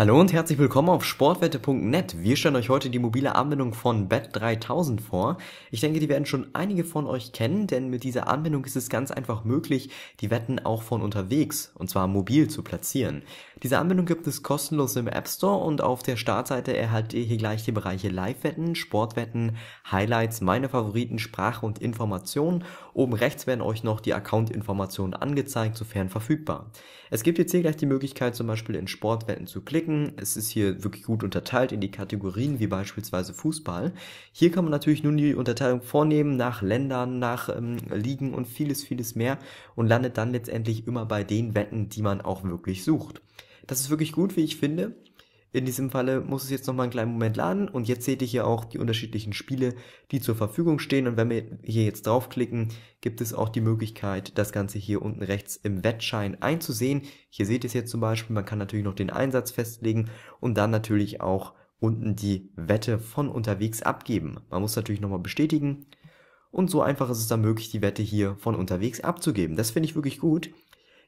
Hallo und herzlich willkommen auf sportwette.net. Wir stellen euch heute die mobile Anwendung von Bet3000 vor. Ich denke, die werden schon einige von euch kennen, denn mit dieser Anwendung ist es ganz einfach möglich, die Wetten auch von unterwegs, und zwar mobil, zu platzieren. Diese Anwendung gibt es kostenlos im App Store und auf der Startseite erhaltet ihr hier gleich die Bereiche Live-Wetten, Sportwetten, Highlights, meine Favoriten, Sprache und Informationen. Oben rechts werden euch noch die Account-Informationen angezeigt, sofern verfügbar. Es gibt jetzt hier gleich die Möglichkeit, zum Beispiel in Sportwetten zu klicken klicken. Es ist hier wirklich gut unterteilt in die Kategorien, wie beispielsweise Fußball. Hier kann man natürlich nun die Unterteilung vornehmen nach Ländern, nach ähm, Ligen und vieles, vieles mehr und landet dann letztendlich immer bei den Wetten, die man auch wirklich sucht. Das ist wirklich gut, wie ich finde. In diesem Falle muss es jetzt nochmal einen kleinen Moment laden und jetzt seht ihr hier auch die unterschiedlichen Spiele, die zur Verfügung stehen und wenn wir hier jetzt draufklicken, gibt es auch die Möglichkeit, das Ganze hier unten rechts im Wettschein einzusehen. Hier seht ihr es jetzt zum Beispiel, man kann natürlich noch den Einsatz festlegen und dann natürlich auch unten die Wette von unterwegs abgeben. Man muss natürlich nochmal bestätigen und so einfach ist es dann möglich, die Wette hier von unterwegs abzugeben. Das finde ich wirklich gut.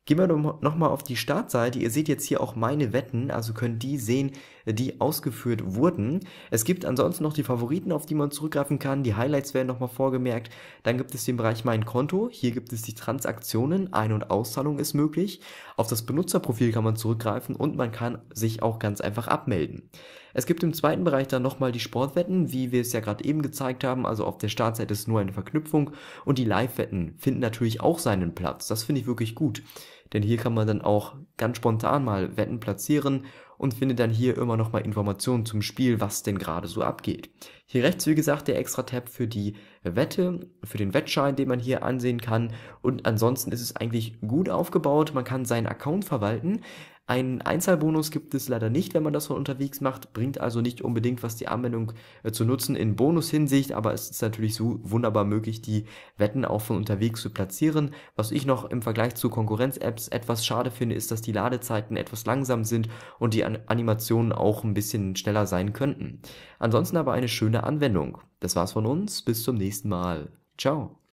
Gehen wir nochmal auf die Startseite. Ihr seht jetzt hier auch meine Wetten, also könnt die sehen, die ausgeführt wurden. Es gibt ansonsten noch die Favoriten, auf die man zurückgreifen kann. Die Highlights werden nochmal vorgemerkt. Dann gibt es den Bereich Mein Konto. Hier gibt es die Transaktionen. Ein- und Auszahlung ist möglich. Auf das Benutzerprofil kann man zurückgreifen und man kann sich auch ganz einfach abmelden. Es gibt im zweiten Bereich dann nochmal die Sportwetten, wie wir es ja gerade eben gezeigt haben. Also auf der Startseite ist nur eine Verknüpfung und die Live-Wetten finden natürlich auch seinen Platz. Das finde ich wirklich gut denn hier kann man dann auch ganz spontan mal Wetten platzieren und findet dann hier immer nochmal Informationen zum Spiel, was denn gerade so abgeht. Hier rechts wie gesagt der extra Tab für die Wette, für den Wettschein, den man hier ansehen kann. Und ansonsten ist es eigentlich gut aufgebaut. Man kann seinen Account verwalten. Einen Einzahlbonus gibt es leider nicht, wenn man das von unterwegs macht, bringt also nicht unbedingt was die Anwendung äh, zu nutzen in Bonushinsicht, aber es ist natürlich so wunderbar möglich, die Wetten auch von unterwegs zu platzieren. Was ich noch im Vergleich zu Konkurrenz-Apps etwas schade finde, ist, dass die Ladezeiten etwas langsam sind und die Animationen auch ein bisschen schneller sein könnten. Ansonsten aber eine schöne Anwendung. Das war's von uns, bis zum nächsten Mal nächsten Mal. Ciao.